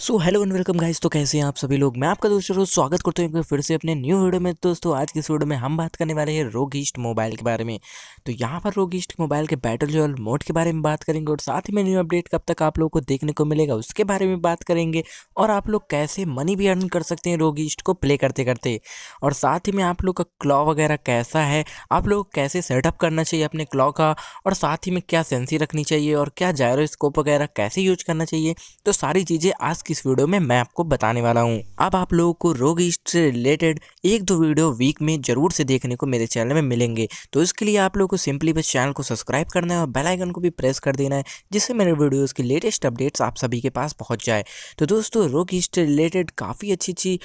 so hello and welcome guys तो कैसे हैं आप सभी लोग मैं आपका दोस्तों रोज स्वागत करता हूँ फिर से अपने न्यू वीडियो में दोस्तों आज के इस वीडियो में हम बात करने वाले हैं रोगीस्ट मोबाइल के बारे में तो यहाँ पर रोगीस्ट मोबाइल के बैटल है मोड के बारे में बात करेंगे और साथ ही में न्यू अपडेट कब तक आप लोगों को देखने को मिलेगा उसके बारे में बात करेंगे और आप लोग कैसे मनी भी अर्न कर सकते हैं रोगीस्ट को प्ले करते करते और साथ ही में आप लोग का क्लॉ वगैरह कैसा है आप लोग कैसे सेटअप करना चाहिए अपने क्लॉ का और साथ ही में क्या सेंसी रखनी चाहिए और क्या जायरोस्कोप वगैरह कैसे यूज करना चाहिए तो सारी चीज़ें आज की इस वीडियो में मैं आपको बताने वाला हूँ अब आप लोगों को रोग ईस्ट से रिलेटेड एक दो वीडियो वीक में जरूर से देखने को मेरे चैनल में मिलेंगे तो इसके लिए आप लोगों को सिंपली बस चैनल को सब्सक्राइब करना है और बेलाइकन को भी प्रेस कर देना है जिससे मेरे वीडियोज़ की लेटेस्ट अपडेट्स आप सभी के पास पहुँच जाए तो दोस्तों रोग ईस्ट से रिलेटेड काफ़ी अच्छी अच्छी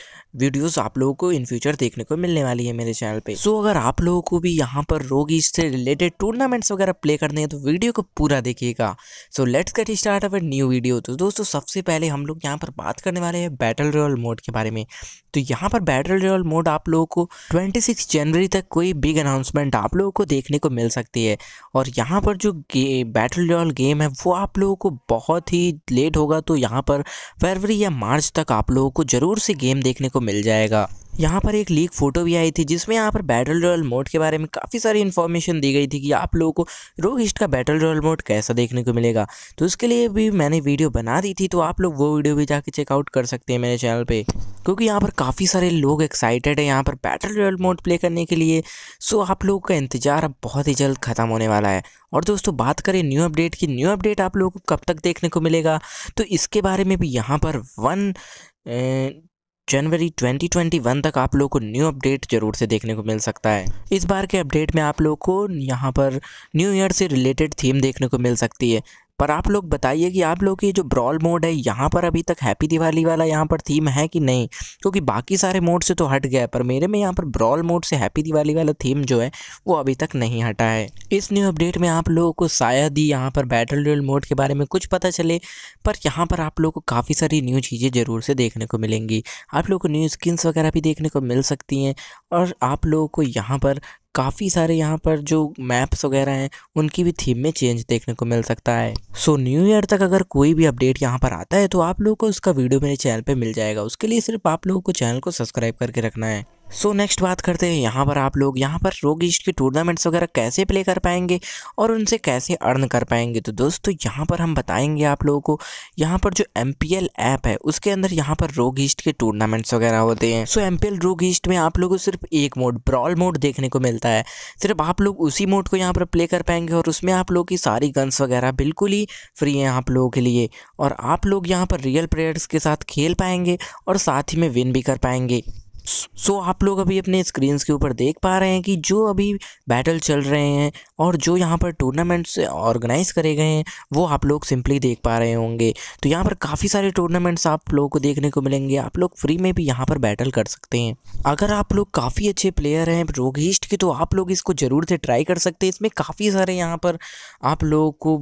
वीडियोज़ आप लोगों को इन फ्यूचर देखने को मिलने वाली है मेरे चैनल पर सो अगर आप लोगों को भी यहाँ पर रोग ईस्ट से रिलेटेड टूर्नामेंट्स वगैरह प्ले करने हैं तो वीडियो को पूरा देखिएगा so let's get start our new video तो दोस्तों सबसे पहले हम लोग यहाँ पर बात करने वाले हैं बैटल रॉयल मोड के बारे में तो यहाँ पर बैटल रॉयल मोड आप लोगों को 26 जनवरी तक कोई बिग अनाउंसमेंट आप लोगों को देखने को मिल सकती है और यहाँ पर जो गे बैटल रॉयल गेम है वो आप लोगों को बहुत ही लेट होगा तो यहाँ पर फरवरी या मार्च तक आप लोगों को ज़रूर से गेम देखने को मिल जाएगा यहाँ पर एक लीक फोटो भी आई थी जिसमें यहाँ पर बैटल रॉयल मोड के बारे में काफ़ी सारी इन्फॉर्मेशन दी गई थी कि आप लोगों को रोग हिस्ट का बैटल रॉयल मोड कैसा देखने को मिलेगा तो उसके लिए भी मैंने वीडियो बना दी थी तो आप लोग वो वीडियो भी जाके चेकआउट कर सकते हैं मेरे चैनल पर क्योंकि यहाँ पर काफ़ी सारे लोग एक्साइटेड हैं यहाँ पर बैटल रॉयल मोड प्ले करने के लिए सो आप लोगों का इंतजार अब बहुत ही जल्द ख़त्म होने वाला है और दोस्तों बात करें न्यू अपडेट की न्यू अपडेट आप लोगों को कब तक देखने को मिलेगा तो इसके बारे में भी यहाँ पर वन जनवरी 2021 तक आप लोग को न्यू अपडेट जरूर से देखने को मिल सकता है इस बार के अपडेट में आप लोग को यहाँ पर न्यू ईयर से रिलेटेड थीम देखने को मिल सकती है पर आप लोग बताइए कि आप लोग की जो ब्रॉल मोड है यहाँ पर अभी तक हैप्पी दिवाली वाला यहाँ पर थीम है कि नहीं क्योंकि बाकी सारे मोड से तो हट गया है पर मेरे में यहाँ पर ब्रॉल मोड से हैप्पी दिवाली वाला थीम जो है वो अभी तक नहीं हटा है इस न्यू अपडेट में आप लोगों को शायद ही यहाँ पर बैटल रोयल मोड के बारे में कुछ पता चले पर यहाँ पर आप लोग को काफ़ी सारी न्यू चीज़ें ज़रूर से देखने को मिलेंगी आप लोग को न्यू स्किन्स वगैरह भी देखने को मिल सकती हैं और आप लोगों को यहाँ पर काफ़ी सारे यहाँ पर जो मैप्स वगैरह हैं उनकी भी थीम में चेंज देखने को मिल सकता है सो न्यू ईयर तक अगर कोई भी अपडेट यहाँ पर आता है तो आप लोगों को उसका वीडियो मेरे चैनल पर मिल जाएगा उसके लिए सिर्फ आप लोगों को चैनल को सब्सक्राइब करके रखना है सो so नेक्स्ट बात करते हैं यहाँ पर आप लोग यहाँ पर रोग ईस्ट के टूर्नामेंट्स वगैरह कैसे प्ले कर पाएंगे और उनसे कैसे अर्न कर पाएंगे तो दोस्तों यहाँ पर हम बताएंगे आप लोगों को यहाँ पर जो एम ऐप है उसके अंदर यहाँ पर रोग ईस्ट के टूर्नामेंट्स वगैरह होते हैं सो पी एल रोग ईस्ट में आप लोगों को सिर्फ एक मोड ब्रॉल मोड देखने को मिलता है सिर्फ आप लोग उसी मोड को यहाँ पर प्ले कर पाएंगे और उसमें आप लोग की सारी गन्स वगैरह बिल्कुल ही फ्री हैं आप लोगों के लिए और आप लोग यहाँ पर रियल प्लेयर्स के साथ खेल पाएंगे और साथ ही में विन भी कर पाएंगे सो so, आप लोग अभी अपने स्क्रीन के ऊपर देख पा रहे हैं कि जो अभी बैटल चल रहे हैं और जो यहाँ पर टूर्नामेंट्स ऑर्गेनाइज करे गए हैं वो आप लोग सिंपली देख पा रहे होंगे तो यहाँ पर काफ़ी सारे टूर्नामेंट्स आप लोगों को देखने को मिलेंगे आप लोग फ्री में भी यहाँ पर बैटल कर सकते हैं अगर आप लोग काफ़ी अच्छे प्लेयर हैं रोगीस्ट के तो आप लोग इसको ज़रूर से ट्राई कर सकते हैं इसमें काफ़ी सारे यहाँ पर आप लोगों को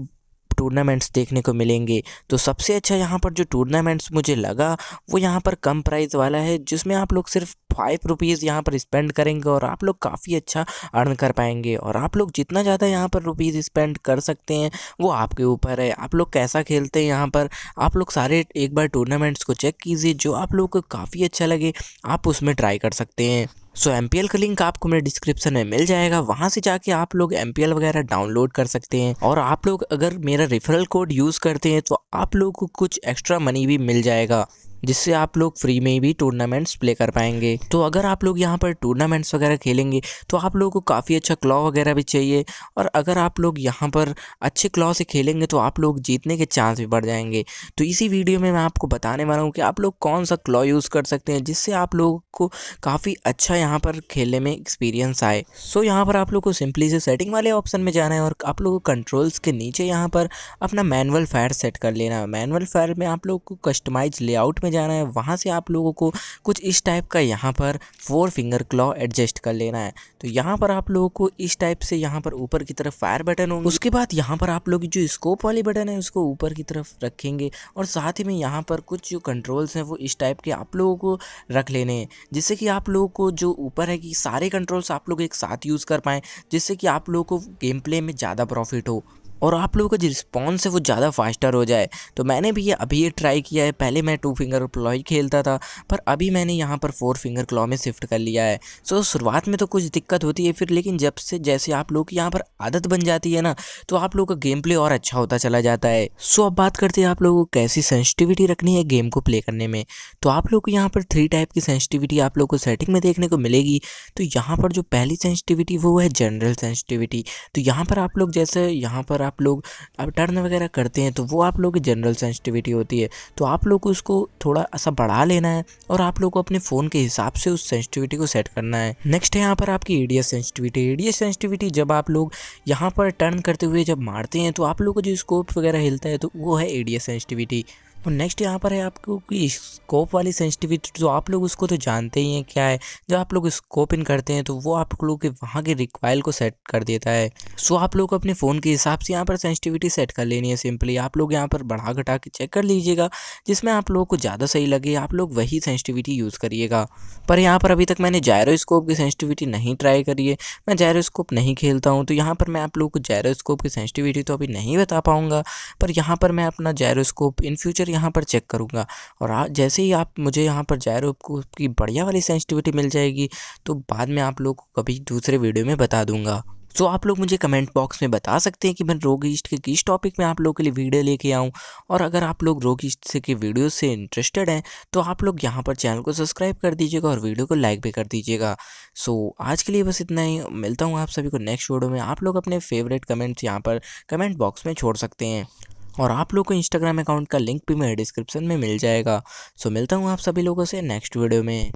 टूर्नामेंट्स देखने को मिलेंगे तो सबसे अच्छा यहाँ पर जो टूर्नामेंट्स मुझे लगा वो यहाँ पर कम प्राइस वाला है जिसमें आप लोग सिर्फ फाइव रुपीज़ यहाँ पर स्पेंड करेंगे और आप लोग काफ़ी अच्छा अर्न कर पाएंगे और आप लोग जितना ज़्यादा यहाँ पर रुपीज़ स्पेंड कर सकते हैं वो आपके ऊपर है आप लोग कैसा खेलते हैं यहाँ पर आप लोग सारे एक बार टूर्नामेंट्स को चेक कीजिए जो आप लोग को काफ़ी अच्छा लगे आप उसमें ट्राई कर सकते हैं सो एम का लिंक आपको मेरे डिस्क्रिप्शन में मिल जाएगा वहाँ से जाके आप लोग एम वगैरह डाउनलोड कर सकते हैं और आप लोग अगर मेरा रेफरल कोड यूज़ करते हैं तो आप लोग को कुछ एक्स्ट्रा मनी भी मिल जाएगा जिससे आप लोग फ्री में भी टूर्नामेंट्स प्ले कर पाएंगे तो अगर आप लोग यहाँ पर टूर्नामेंट्स वगैरह खेलेंगे तो आप लोगों को काफ़ी अच्छा क्लॉ वगैरह भी चाहिए और अगर आप लोग यहाँ पर अच्छे क्लॉ से खेलेंगे तो आप लोग जीतने के चांस भी बढ़ जाएंगे तो इसी वीडियो में मैं आपको बताने वाला हूँ कि आप लोग कौन सा क्लॉ यूज़ कर सकते हैं जिससे आप लोगों को काफ़ी अच्छा यहाँ पर खेलने में एक्सपीरियंस आए सो यहाँ पर आप लोग को सिंपली से सेटिंग वाले ऑप्शन में जाना है और आप लोगों को कंट्रोल्स के नीचे यहाँ पर अपना मैनुअल फायर सेट कर लेना है मैनुअल फायर में आप लोग को कस्टमाइज लेआउट में जाना है वहाँ से आप लोगों को कुछ इस टाइप का यहाँ पर फोर फिंगर क्लॉ एडजस्ट कर लेना है तो यहाँ पर आप लोगों को इस टाइप से यहाँ पर ऊपर की तरफ फायर बटन होंगे उसके बाद यहाँ पर आप लोग जो स्कोप वाली बटन है उसको ऊपर की तरफ रखेंगे और साथ ही में यहाँ पर कुछ जो कंट्रोल्स हैं वो इस टाइप के आप लोगों को रख लेने हैं जिससे कि आप लोगों को जो ऊपर है कि सारे कंट्रोल्स आप लोग एक साथ यूज़ कर पाएँ जिससे कि आप लोगों को गेम प्ले में ज़्यादा प्रॉफिट हो और आप लोगों का जो रिस्पॉन्स है वो ज़्यादा फास्टर हो जाए तो मैंने भी ये अभी ये ट्राई किया है पहले मैं टू फिंगर क्लॉ ही खेलता था पर अभी मैंने यहाँ पर फोर फिंगर क्लॉ में शिफ्ट कर लिया है सो शुरुआत में तो कुछ दिक्कत होती है फिर लेकिन जब से जैसे आप लोग की यहाँ पर आदत बन जाती है ना तो आप लोग का गेम प्ले और अच्छा होता चला जाता है सो अब बात करते हैं आप लोगों को कैसी सेंसिटिविटी रखनी है गेम को प्ले करने में तो आप लोग को यहाँ पर थ्री टाइप की सेंसिटिविटी आप लोग को सेटिंग में देखने को मिलेगी तो यहाँ पर जो पहली सेंसिटिविटी वो है जनरल सेंसिटिविटी तो यहाँ पर आप लोग जैसे यहाँ पर आप आप लोग अब टर्न वगैरह करते हैं तो वो आप लोग की जनरल सेंसिटिविटी होती है तो आप लोग को उसको थोड़ा सा बढ़ा लेना है और आप लोग को अपने फ़ोन के हिसाब से उस सेंसिटिविटी को सेट करना है नेक्स्ट है यहाँ पर आपकी एडीएस सेंसिटिविटी एडीएस सेंसिटिविटी जब आप लोग यहाँ पर टर्न करते हुए जब मारते हैं तो आप लोग को जो स्कोप वगैरह हिलता है तो वो है एडीएस सेंसिटिविटी और नेक्स्ट यहाँ पर है आपको कि स्कोप वाली सेंसिटिविटी जो तो आप लोग उसको तो जानते ही हैं क्या है जब आप लोग स्कोप इन करते हैं तो वो आप लोग के वहाँ के रिक्वायल को सेट कर देता है सो आप लोग अपने फ़ोन के हिसाब से यहाँ पर सेंसिटिविटी सेट कर लेनी है सिंपली आप लोग यहाँ पर बढ़ा घटा के चेक कर लीजिएगा जिसमें आप लोगों को ज़्यादा सही लगे आप लोग वही सेंसिटिविटी यूज़ करिएगा पर यहाँ पर अभी तक मैंने जायरोस्कोप की सेंसिटिविटी नहीं ट्राई करी है मैं जायरोस्कोप नहीं खेलता हूँ तो यहाँ पर मैं आप लोगों को जायरोस्कोप की सेंसिटिविटी तो अभी नहीं बता पाऊँगा पर यहाँ पर मैं अपना जायरोस्कोप इन फ्यूचर यहाँ पर चेक करूँगा और आ, जैसे ही आप मुझे यहाँ पर जायरो की बढ़िया वाली सेंसिटिविटी मिल जाएगी तो बाद में आप लोग को कभी दूसरे वीडियो में बता दूँगा तो आप लोग मुझे कमेंट बॉक्स में बता सकते हैं कि मैं रोग ईस्ट के किस टॉपिक में आप लोग के लिए वीडियो लेके आऊँ और अगर आप लोग ईस्ट से के वीडियो से इंटरेस्टेड हैं तो आप लोग यहाँ पर चैनल को सब्सक्राइब कर दीजिएगा और वीडियो को लाइक भी कर दीजिएगा सो so, आज के लिए बस इतना ही मिलता हूँ आप सभी को नेक्स्ट वीडियो में आप लोग अपने फेवरेट कमेंट्स यहाँ पर कमेंट बॉक्स में छोड़ सकते हैं और आप लोग को इंस्टाग्राम अकाउंट का लिंक भी मेरे डिस्क्रिप्शन में मिल जाएगा सो मिलता हूँ आप सभी लोगों से नेक्स्ट वीडियो में